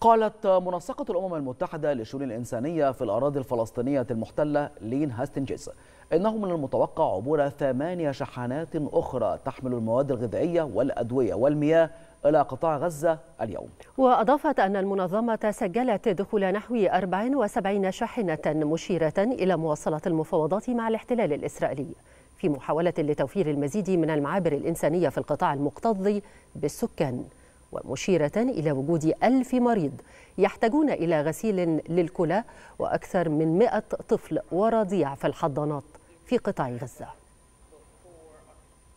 قالت منسقة الأمم المتحدة للشؤون الإنسانية في الأراضي الفلسطينية المحتلة لين هاستنجز إنه من المتوقع عبور ثمانية شحنات أخرى تحمل المواد الغذائية والأدوية والمياه إلى قطاع غزة اليوم وأضافت أن المنظمة سجلت دخول نحو 74 شاحنة مشيرة إلى مواصلة المفاوضات مع الاحتلال الإسرائيلي في محاولة لتوفير المزيد من المعابر الإنسانية في القطاع المكتظ بالسكان ومشيرة إلى وجود ألف مريض يحتاجون إلى غسيل للكلى وأكثر من مئة طفل ورضيع في الحضانات في قطاع غزة